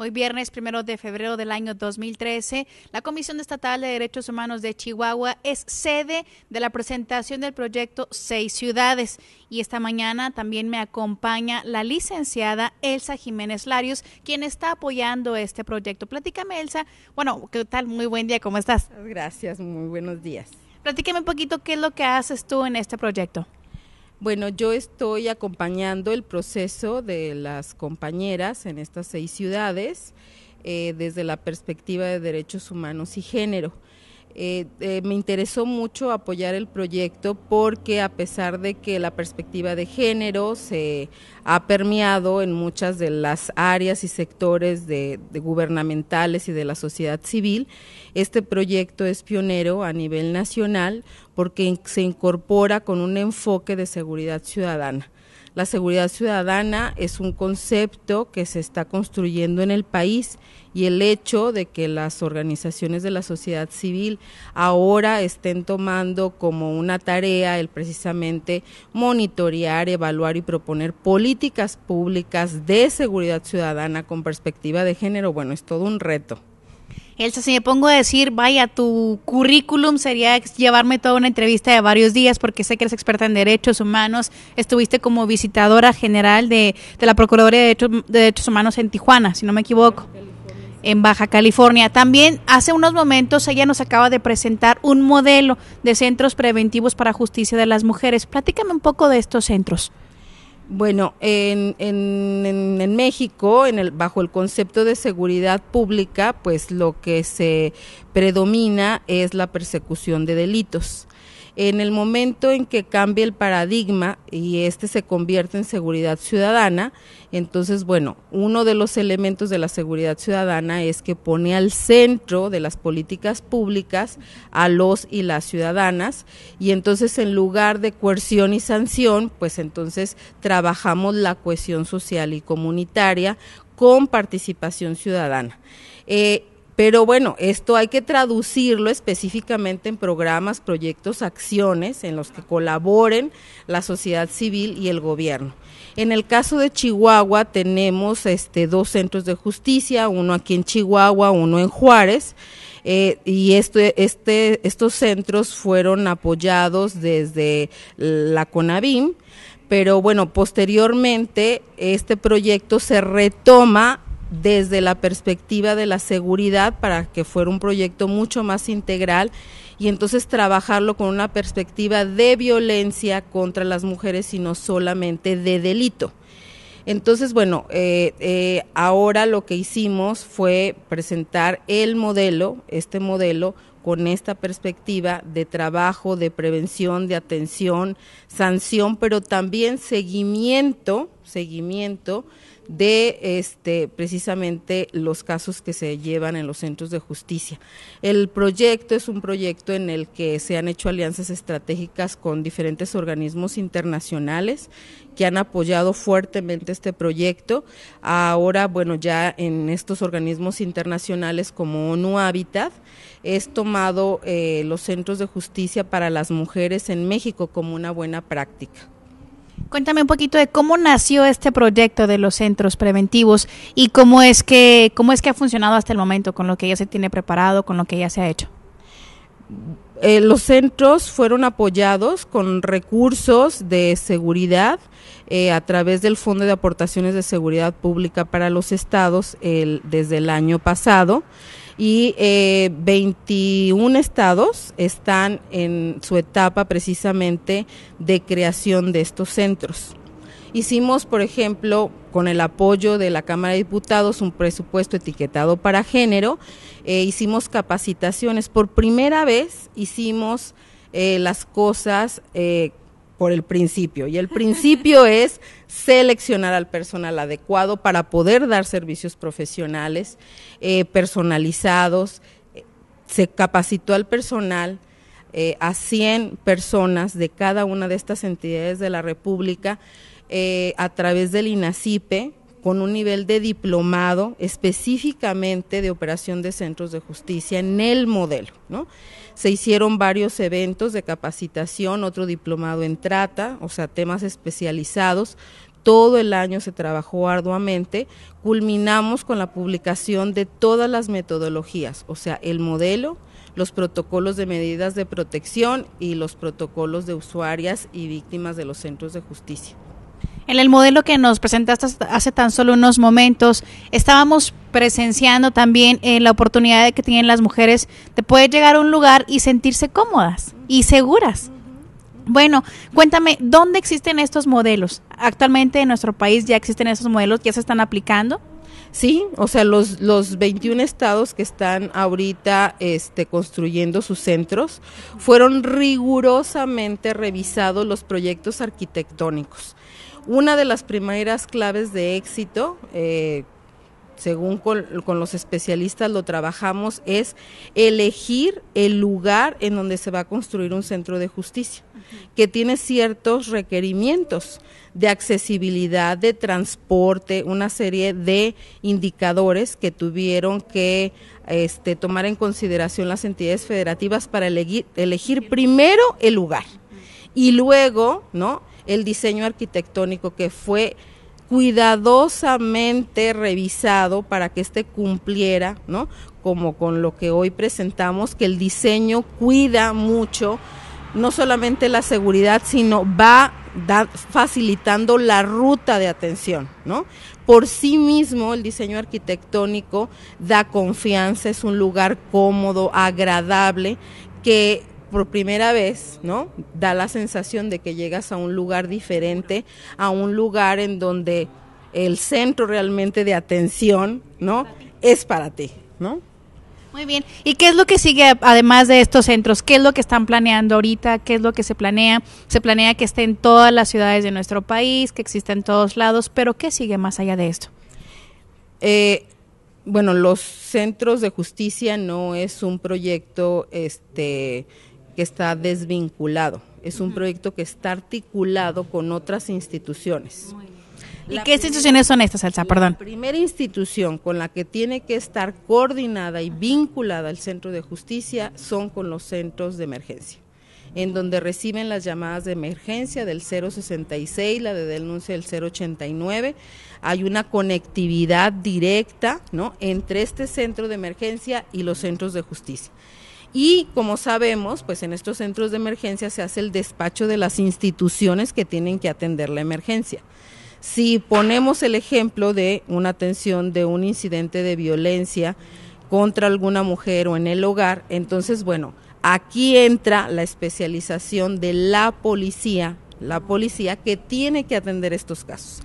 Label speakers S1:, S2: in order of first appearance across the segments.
S1: Hoy viernes primero de febrero del año 2013, la Comisión Estatal de Derechos Humanos de Chihuahua es sede de la presentación del proyecto Seis Ciudades. Y esta mañana también me acompaña la licenciada Elsa Jiménez Larios, quien está apoyando este proyecto. Platícame, Elsa. Bueno, ¿qué tal? Muy buen día, ¿cómo estás? Gracias, muy buenos días. Platícame un poquito qué es lo que haces tú en este proyecto.
S2: Bueno, yo estoy acompañando el proceso de las compañeras en estas seis ciudades eh, desde la perspectiva de derechos humanos y género. Eh, eh, me interesó mucho apoyar el proyecto porque a pesar de que la perspectiva de género se ha permeado en muchas de las áreas y sectores de gubernamentales y de la sociedad civil, este proyecto es pionero a nivel nacional porque se incorpora con un enfoque de seguridad ciudadana la seguridad ciudadana es un concepto que se está construyendo en el país y el hecho de que las organizaciones de la sociedad civil ahora estén tomando como una tarea el precisamente monitorear, evaluar y proponer políticas públicas de seguridad ciudadana con perspectiva de género, bueno, es todo un reto.
S1: Elsa, si me pongo a decir, vaya, tu currículum sería llevarme toda una entrevista de varios días porque sé que eres experta en derechos humanos. Estuviste como visitadora general de, la Procuraduría de derechos, de derechos, Humanos en Tijuana, si no me equivoco. En Baja California. También hace unos momentos ella nos acaba de presentar un modelo de centros preventivos para justicia de las mujeres. Platícame un poco de estos centros. Bueno, en, en, en, México, en el,
S2: bajo el concepto de seguridad pública, pues lo que se predomina es la persecución de delitos. En el momento en que cambia el paradigma y este se convierte en seguridad ciudadana, entonces, bueno, uno de los elementos de la seguridad ciudadana es que pone al centro de las políticas públicas a los y las ciudadanas y entonces en lugar de coerción y sanción, pues entonces trabajamos la cohesión social y comunitaria con participación ciudadana. Eh, pero bueno, esto hay que traducirlo específicamente en programas, proyectos, acciones en los que colaboren la sociedad civil y el gobierno. En el caso de Chihuahua tenemos este, dos centros de justicia, uno aquí en Chihuahua, uno en Juárez. Eh, y este, este, estos centros fueron apoyados desde la CONAVIM, pero bueno, posteriormente este proyecto se retoma desde la perspectiva de la seguridad para que fuera un proyecto mucho más integral y entonces trabajarlo con una perspectiva de violencia contra las mujeres y no solamente de delito. Entonces, bueno, eh, eh, ahora lo que hicimos fue presentar el modelo, este modelo, con esta perspectiva de trabajo, de prevención, de atención, sanción, pero también seguimiento, seguimiento de este precisamente los casos que se llevan en los centros de justicia. El proyecto es un proyecto en el que se han hecho alianzas estratégicas con diferentes organismos internacionales que han apoyado fuertemente este proyecto. Ahora, bueno, ya en estos organismos internacionales como ONU Habitat, es tomado eh, los centros de justicia para las mujeres en México como una buena práctica.
S1: Cuéntame un poquito de cómo nació este proyecto de los centros preventivos y cómo es que cómo es que ha funcionado hasta el momento con lo que ya se tiene preparado, con lo que ya se ha hecho.
S2: Eh, los centros fueron apoyados con recursos de seguridad eh, a través del Fondo de Aportaciones de Seguridad Pública para los Estados desde el año pasado y 21 eh, estados están en su etapa precisamente de creación de estos centros. Hicimos, por ejemplo, con el apoyo de la Cámara de Diputados, un presupuesto etiquetado para género. Eh, hicimos capacitaciones. Por primera vez hicimos eh, las cosas eh, por el principio. Y el principio es seleccionar al personal adecuado para poder dar servicios profesionales personalizados. Se capacitó al personal. a 100 personas de cada una de estas entidades de la República eh, a través del INACIPE con un nivel de diplomado específicamente de operación de centros de justicia en el modelo. ¿no? Se hicieron varios eventos de capacitación, otro diplomado en trata, o sea, temas especializados. Todo el año se trabajó arduamente. Culminamos con la publicación de todas las metodologías, o sea, el modelo, los protocolos de medidas de protección y los protocolos de usuarias y víctimas de los centros de justicia.
S1: En el modelo que nos presentaste hace tan solo unos momentos, estábamos presenciando también eh, la oportunidad que tienen las mujeres de poder llegar a un lugar y sentirse cómodas y seguras. Bueno, cuéntame, ¿dónde existen estos modelos? Actualmente en nuestro país ya existen esos modelos, ya se están aplicando. Sí, o sea, los, los 21 estados que están ahorita este, construyendo
S2: sus centros fueron rigurosamente revisados los proyectos arquitectónicos. Una de las primeras claves de éxito, eh, según con, los especialistas lo trabajamos, es elegir el lugar en donde se va a construir un centro de justicia, que tiene ciertos requerimientos de accesibilidad, de transporte, una serie de indicadores que tuvieron que este, tomar en consideración las entidades federativas para elegir, elegir primero el lugar y luego, ¿no? el diseño arquitectónico que fue cuidadosamente revisado para que este cumpliera, ¿no? Como con lo que hoy presentamos, que el diseño cuida mucho no solamente la seguridad, sino va facilitando la ruta de atención, ¿no? Por sí mismo el diseño arquitectónico da confianza, es un lugar cómodo, agradable, que por primera vez, ¿no? Da la sensación de que llegas a un lugar diferente, a un lugar en donde el centro realmente de atención, ¿no? Es para ti, ¿no?
S1: Muy bien. ¿Y qué es lo que sigue además de estos centros? ¿Qué es lo que están planeando ahorita? ¿Qué es lo que se planea? Se planea que esté en todas las ciudades de nuestro país, que exista en todos lados, pero ¿qué sigue más allá de esto? Eh,
S2: bueno, los centros de justicia no es un proyecto este que está desvinculado. Es un proyecto que está articulado con otras instituciones. ¿Y qué instituciones
S1: son estas, Elsa? Perdón. La primera institución
S2: con la que tiene que estar coordinada y vinculada el centro de justicia son con los centros de emergencia en donde reciben las llamadas de emergencia del 066, la de denuncia del 089. Hay una conectividad directa entre este centro de emergencia y los centros de justicia. Y como sabemos, pues en estos centros de emergencia se hace el despacho de las instituciones que tienen que atender la emergencia. Si ponemos el ejemplo de una atención de un incidente de violencia contra alguna mujer o en el hogar, entonces, bueno, aquí entra la especialización de la policía, la policía que tiene que atender estos casos.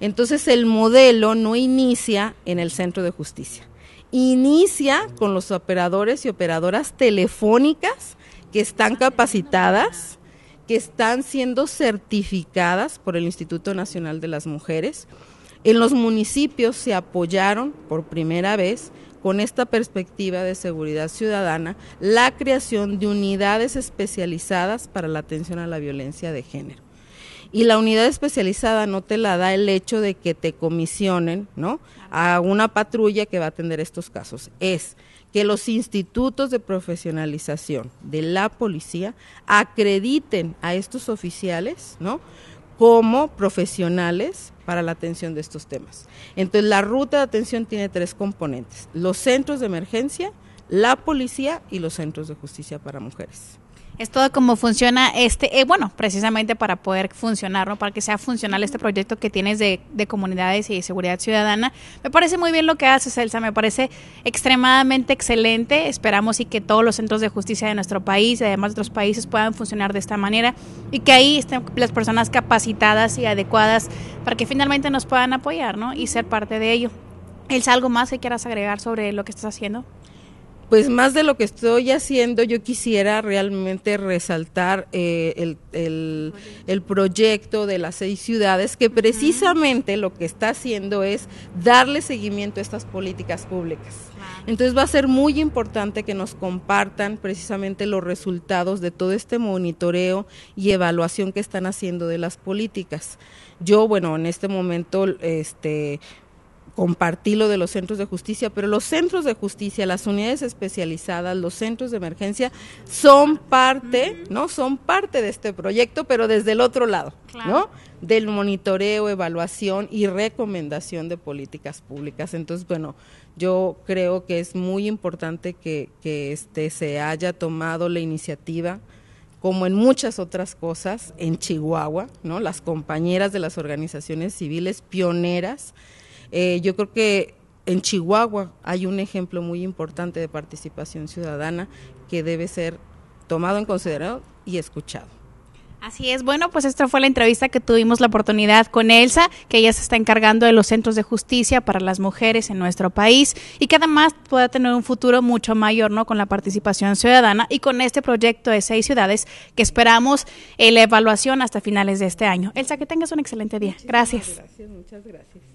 S2: Entonces, el modelo no inicia en el centro de justicia inicia con los operadores y operadoras telefónicas que están capacitadas, que están siendo certificadas por el Instituto Nacional de las Mujeres. En los municipios se apoyaron por primera vez con esta perspectiva de seguridad ciudadana la creación de unidades especializadas para la atención a la violencia de género y la unidad especializada no te la da el hecho de que te comisionen, A una patrulla que va a atender estos casos. Es que los institutos de profesionalización de la policía acrediten a estos oficiales, como profesionales para la atención de estos temas. Entonces, la ruta de atención tiene tres componentes, los centros de emergencia, la policía y los centros de justicia para mujeres.
S1: Es todo como funciona este, eh, bueno, precisamente para poder funcionar, ¿no? Para que sea funcional este proyecto que tienes de, comunidades y de seguridad ciudadana. Me parece muy bien lo que haces, Elsa, me parece extremadamente excelente. Esperamos y que todos los centros de justicia de nuestro país y además de otros países puedan funcionar de esta manera y que ahí estén las personas capacitadas y adecuadas para que finalmente nos puedan apoyar, ¿no? Y ser parte de ello. Elsa, ¿algo más que quieras agregar sobre lo que estás haciendo? pues más de lo que estoy haciendo, yo
S2: quisiera realmente resaltar eh, el, el, proyecto de las seis ciudades, que precisamente lo que está haciendo es darle seguimiento a estas políticas públicas. Entonces va a ser muy importante que nos compartan precisamente los resultados de todo este monitoreo y evaluación que están haciendo de las políticas. Yo, bueno, en este momento, este, compartir lo de los centros de justicia, pero los centros de justicia, las unidades especializadas, los centros de emergencia son parte, ¿no? Son parte de este proyecto, pero desde el otro lado, ¿no? Del monitoreo, evaluación y recomendación de políticas públicas. Entonces, bueno, yo creo que es muy importante que, que este, se haya tomado la iniciativa como en muchas otras cosas en Chihuahua, ¿no? Las compañeras de las organizaciones civiles pioneras eh, yo creo que en Chihuahua hay un ejemplo muy importante de participación ciudadana que debe ser tomado en consideración y escuchado.
S1: Así es, bueno, pues esta fue la entrevista que tuvimos la oportunidad con Elsa, que ella se está encargando de los centros de justicia para las mujeres en nuestro país y que además pueda tener un futuro mucho mayor, ¿no? Con la participación ciudadana y con este proyecto de seis ciudades que esperamos eh, la evaluación hasta finales de este año. Elsa, que tengas un excelente día. Gracias,
S2: muchas gracias.